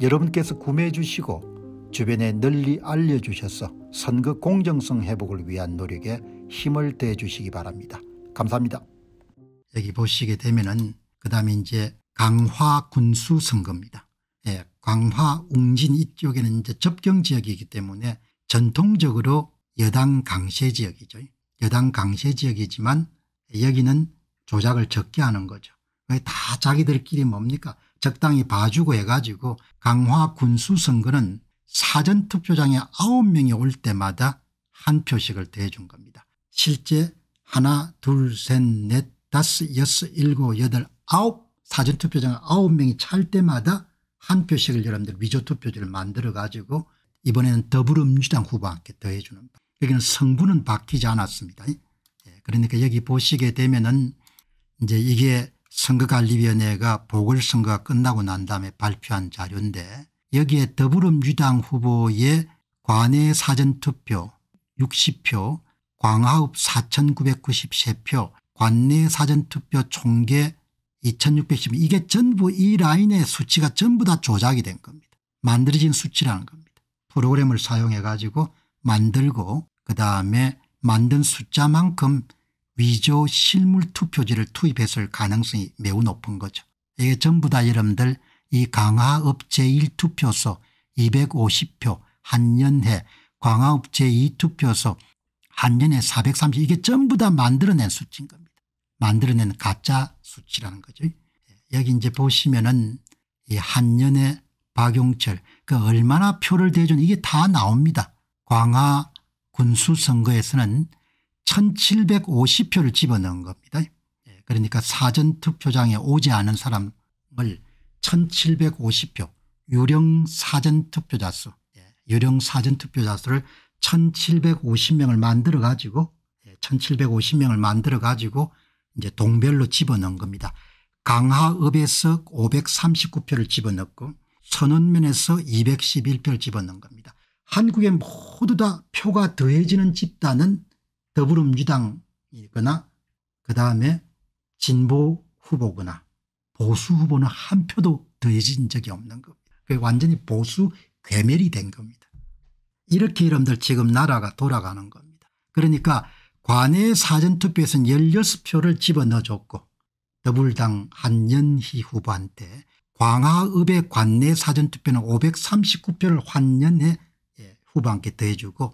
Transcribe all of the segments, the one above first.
여러분께서 구매해 주시고 주변에 널리 알려주셔서 선거 공정성 회복을 위한 노력에 힘을 대 주시기 바랍니다. 감사합니다. 여기 보시게 되면은 그 다음에 이제 강화 군수 선거입니다. 예, 강화 웅진 이쪽에는 이제 접경 지역이기 때문에 전통적으로 여당 강세 지역이죠. 여당 강세 지역이지만 여기는 조작을 적게 하는 거죠. 왜다 자기들끼리 뭡니까 적당히 봐주고 해가지고 강화 군수 선거는 사전투표장에 9명이 올 때마다 한 표씩을 대준 겁니다. 실제 하나 둘셋넷 다섯 여섯 일곱 여덟 아홉 사전투표장 9명이 찰 때마다 한 표씩을 여러분들 위조투표지를 만들어 가지고 이번에는 더불어민주당 후보한테 더해주는 여기는 성분은 바뀌지 않았습니다. 예, 그러니까 여기 보시게 되면은 이제 이게 선거관리위원회가 보궐선거가 끝나고 난 다음에 발표한 자료인데 여기에 더불어민주당 후보의 관외 사전투표 60표 광화읍 4993표 관내 사전투표 총계 2610 이게 전부 이 라인의 수치가 전부 다 조작이 된 겁니다. 만들어진 수치라는 겁니다. 프로그램을 사용해 가지고 만들고 그다음에 만든 숫자만큼 위조 실물 투표지를 투입했을 가능성이 매우 높은 거죠. 이게 전부 다 여러분들 이 강화업 제1투표소 250표 한연회 광화업 제2투표소 한연회 430 이게 전부 다 만들어낸 수치인 겁니다. 만들어낸 가짜 수치라는 거죠. 예, 여기 이제 보시면은 이 한연회 박용철 그 얼마나 표를 대준 이게 다 나옵니다. 광화 군수선거에서는 1750표를 집어넣은 겁니다. 예, 그러니까 사전투표장에 오지 않은 사람을 1750표 유령 사전투표자 수 예, 유령 사전투표자 수를 1750명을 만들어 가지고 1750명을 예, 만들어 가지고 이제 동별로 집어넣은 겁니다. 강하읍에서 539표를 집어넣고 선원면에서 211표를 집어넣은 겁니다. 한국에 모두 다 표가 더해지는 집단은 더불어민주당이거나 그 다음에 진보 후보거나 보수 후보는 한 표도 더해진 적이 없는 겁니다. 완전히 보수 괴멸이 된 겁니다. 이렇게 여러분들 지금 나라가 돌아가는 겁니다. 그러니까 관외 사전투표에서는 16표를 집어넣어줬고 더불당 한연희 후보한테 광화읍의 관내 사전투표는 539표를 환연해 예, 후보한테 더해주고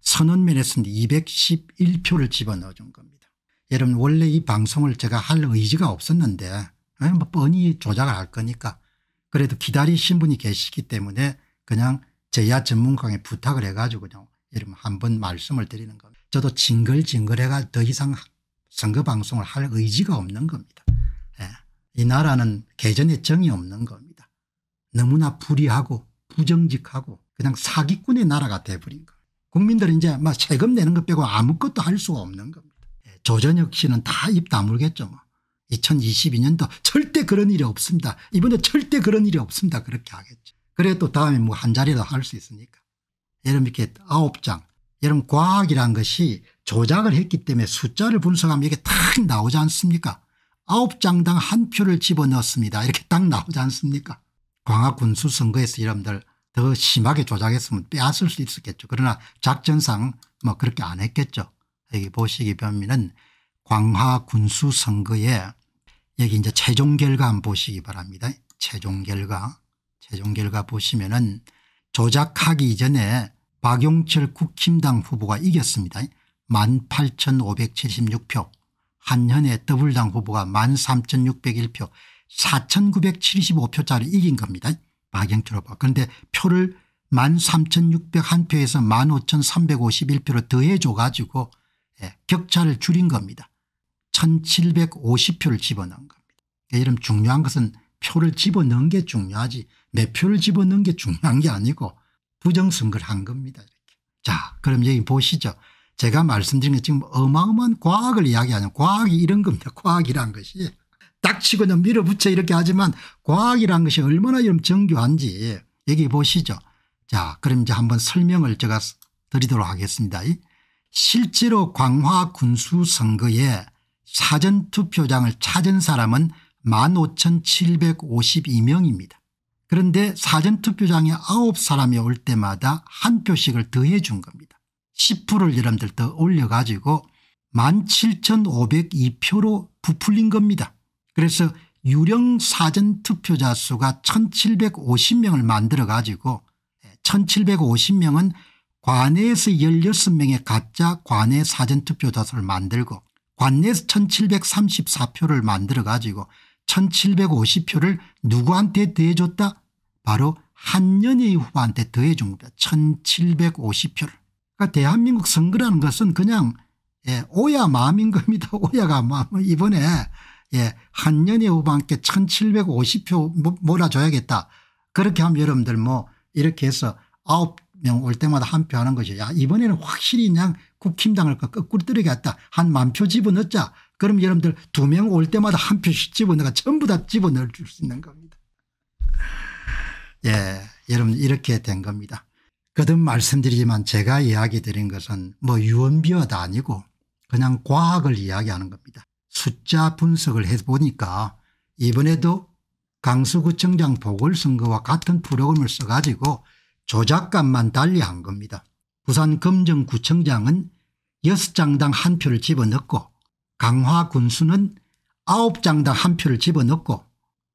선언면에서는 211표를 집어넣어 준 겁니다. 여러분 원래 이 방송을 제가 할 의지가 없었는데 예, 뭐 뻔히 조작을 할 거니까 그래도 기다리신 분이 계시기 때문에 그냥 제야 전문가에 부탁을 해가지고 그 여러분 한번 말씀을 드리는 겁니다. 저도 징글징글해가 더 이상 선거 방송을 할 의지가 없는 겁니다. 예. 이 나라는 개전의 정이 없는 겁니다. 너무나 불의하고 부정직하고 그냥 사기꾼의 나라가 돼버린 거 국민들이 이제 막 세금 내는 것 빼고 아무것도 할 수가 없는 겁니다. 예, 조전혁 씨는 다 입 다물겠죠. 뭐. 2022년도 절대 그런 일이 없습니다. 이번에 절대 그런 일이 없습니다. 그렇게 하겠죠. 그래 또 다음에 뭐 한 자리라도 할 수 있으니까. 예를 이렇게 아홉 장. 여러분 과학이란 것이 조작을 했기 때문에 숫자를 분석하면 이게 딱 나오지 않습니까? 아홉 장당 한 표를 집어넣습니다. 이렇게 딱 나오지 않습니까? 광화군수 선거에서 여러분들 더 심하게 조작했으면 빼앗을 수 있었겠죠. 그러나 작전상 뭐 그렇게 안 했겠죠. 여기 보시기 변미는 광화 군수 선거에 여기 이제 최종 결과 한번 보시기 바랍니다. 최종 결과. 최종 결과 보시면은 조작하기 이전에 박용철 국힘당 후보가 이겼습니다. 18,576표. 한현의 더블당 후보가 13,601표 4,975표짜리 이긴 겁니다. 막연결합. 그런데 표를 13,601표에서 15,351표로 더해줘 가지고 예, 격차를 줄인 겁니다. 1,750표를 집어넣은 겁니다. 이런 그러니까 중요한 것은 표를 집어넣은 게 중요하지 내 표를 집어넣은 게 중요한 게 아니고 부정선거를 한 겁니다. 이렇게. 자 그럼 여기 보시죠. 제가 말씀드린 게 지금 어마어마한 과학을 이야기하는 과학이 이런 겁니다. 과학이란 것이. 닥치고 밀어붙여 이렇게 하지만 과학이란 것이 얼마나 좀 정교한지 여기 보시죠. 자 그럼 이제 한번 설명을 제가 드리도록 하겠습니다. 실제로 광화 군수 선거에 사전투표장을 찾은 사람은 15,752명입니다. 그런데 사전투표장에 9사람이 올 때마다 한 표씩을 더해 준 겁니다. 10%를 여러분들 더 올려가지고 17,502표로 부풀린 겁니다. 그래서 유령 사전 투표자 수가 1750명을 만들어 가지고 1750명은 예, 관내에서 16명의 가짜 관내 사전 투표자 수를 만들고 관내에서 1734표를 만들어 가지고 1750표를 누구한테 대해줬다 바로 한년희 후보한테 더해준 겁니다. 1750표를. 그러니까 대한민국 선거라는 것은 그냥 예, 오야 마음인 겁니다. 오야가 마음. 이번에 예, 한 년에 후반께 1750표 몰아줘야겠다. 그렇게 하면 여러분들 뭐 이렇게 해서 아홉 명 올 때마다 한 표 하는 거죠. 야 이번에는 확실히 그냥 국힘당을 거꾸로 뜨리겠다. 한 만 표 집어넣자. 그럼 여러분들 두 명 올 때마다 한 표씩 집어넣어 전부 다 집어넣을 수 있는 겁니다. 예 여러분 이렇게 된 겁니다. 거듭 말씀드리지만 제가 이야기 드린 것은 뭐 유언비어도 아니고 그냥 과학을 이야기하는 겁니다. 숫자 분석을 해보니까 이번에도 강서구청장 보궐선거와 같은 프로그램을 써가지고 조작감만 달리한 겁니다. 부산 검정구청장은 6장당 한 표를 집어넣고 강화군수는 9장당 한 표를 집어넣고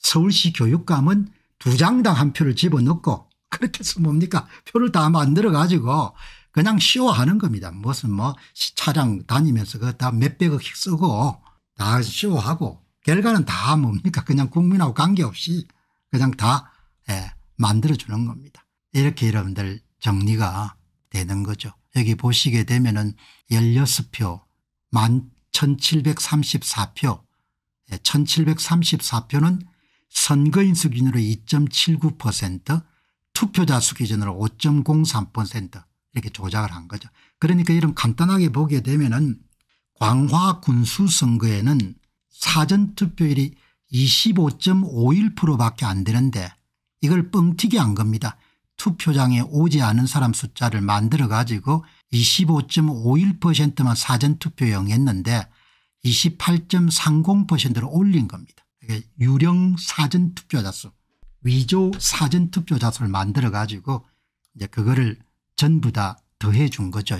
서울시 교육감은 2장당 한 표를 집어넣고 그렇게 해서 뭡니까 표를 다 만들어 가지고 그냥 쇼하는 겁니다. 무슨 뭐 차량 다니면서 그 다 몇백억씩 쓰고 다워하고 결과는 다 뭡니까 그냥 국민하고 관계없이 그냥 다 예, 만들어주는 겁니다. 이렇게 여러분들 정리가 되는 거죠. 여기 보시게 되면 은 16표 11,734표 1734표는 선거인 수 기준으로 2.79% 투표자 수 기준으로 5.03% 이렇게 조작을 한 거죠. 그러니까 이런 간단하게 보게 되면 은 광화 군수 선거에는 사전투표율이 25.51%밖에 안 되는데 이걸 뻥튀기 한 겁니다. 투표장에 오지 않은 사람 숫자를 만들어 가지고 25.51%만 사전투표에 응했는데 28.30%로 올린 겁니다. 유령 사전투표자 수 위조 사전투표자 수를 만들어 가지고 이제 그거를 전부 다 더해 준 거죠.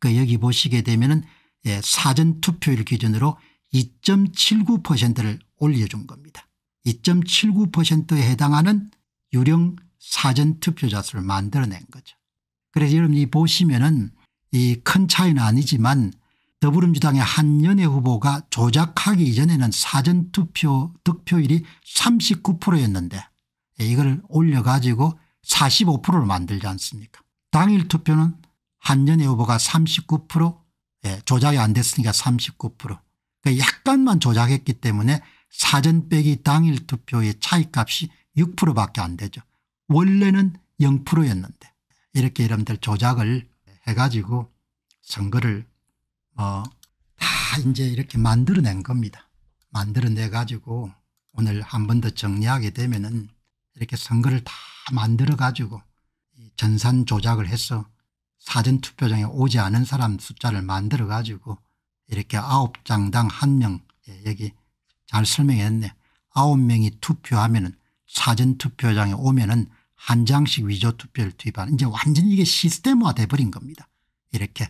그 여기 보시게 되면 은 예, 사전투표율 기준으로 2.79%를 올려준 겁니다. 2.79%에 해당하는 유령 사전투표자 수를 만들어낸 거죠. 그래서 여러분 이 보시면은 이 큰 차이는 아니지만 더불어민주당의 한연혜 후보가 조작하기 이전에는 사전투표 득표율이 39%였는데 예, 이걸 올려가지고 45%를 만들지 않습니까 당일 투표는 한연혜 후보가 예, 조작이 안 됐으니까 39% 그러니까 약간만 조작했기 때문에 사전 빼기 당일 투표의 차이값이 6%밖에 안 되죠. 원래는 0%였는데 이렇게 여러분들 조작을 해가지고 선거를 뭐다 이제 이렇게 만들어낸 겁니다. 만들어내 가지고 오늘 한 번 더 정리하게 되면은 이렇게 선거를 다 만들어 가지고 전산 조작을 해서 사전투표장에 오지 않은 사람 숫자를 만들어 가지고 이렇게 아홉 장당 한명 예, 여기 잘 설명했네. 아홉 명이 투표하면 은 사전투표장에 오면 은한 장씩 위조투표를 투입하는 이제 완전히 이게 시스템화 돼버린 겁니다. 이렇게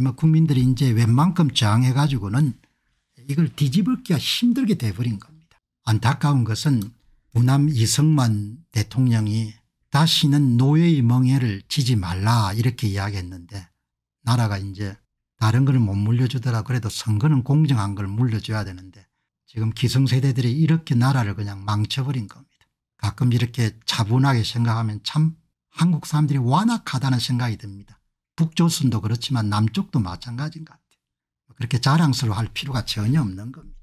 뭐 국민들이 이제 웬만큼 저항해 가지고는 이걸 뒤집을기가 힘들게 돼버린 겁니다. 안타까운 것은 무남 이승만 대통령이 다시는 노예의 멍해를 지지 말라 이렇게 이야기했는데 나라가 이제 다른 걸 못 물려주더라 그래도 선거는 공정한 걸 물려줘야 되는데 지금 기성세대들이 이렇게 나라를 그냥 망쳐버린 겁니다. 가끔 이렇게 차분하게 생각하면 참 한국 사람들이 완악하다는 생각이 듭니다. 북조선도 그렇지만 남쪽도 마찬가지인 것 같아요. 뭐 그렇게 자랑스러워할 필요가 전혀 없는 겁니다.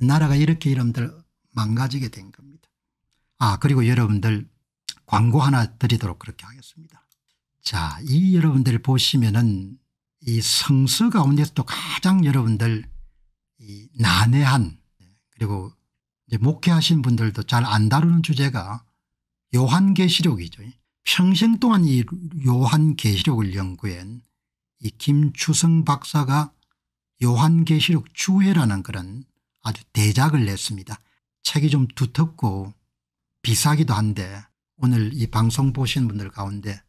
나라가 이렇게 이름들 망가지게 된 겁니다. 아 그리고 여러분들 광고 하나 드리도록 그렇게 하겠습니다. 자, 이 여러분들 보시면은 이 성서 가운데서도 가장 여러분들 이 난해한 그리고 목회하신 분들도 잘 안 다루는 주제가 요한계시록이죠. 평생 동안 이 요한계시록을 연구한 이 김추성 박사가 요한계시록 주회라는 그런 아주 대작을 냈습니다. 책이 좀 두텁고 비싸기도 한데 오늘 이 방송 보신 분들 가운데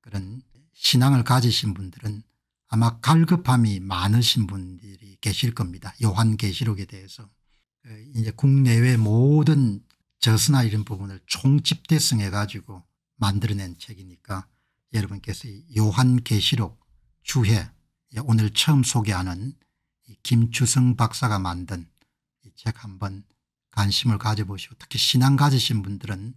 그런 신앙을 가지신 분들은 아마 갈급함이 많으신 분들이 계실 겁니다. 요한계시록에 대해서 그 이제 국내외 모든 저서나 이런 부분을 총집대성해 가지고 만들어낸 책이니까 여러분께서 요한계시록 주해 예, 오늘 처음 소개하는 김추성 박사가 만든 이 책 한번 관심을 가져보시고 특히 신앙 가지신 분들은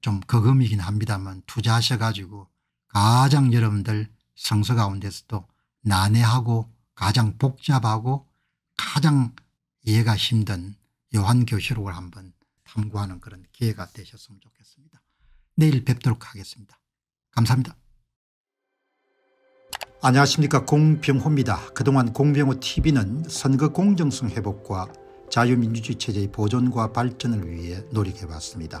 좀 거금이긴 합니다만 투자하셔 가지고 가장 여러분들 성서 가운데서도 난해하고 가장 복잡하고 가장 이해가 힘든 요한교시록을 한번 탐구하는 그런 기회가 되셨으면 좋겠습니다. 내일 뵙도록 하겠습니다. 감사합니다. 안녕하십니까 공병호입니다. 그동안 공병호TV는 선거 공정성 회복과 자유민주주의 체제의 보존과 발전을 위해 노력해왔습니다.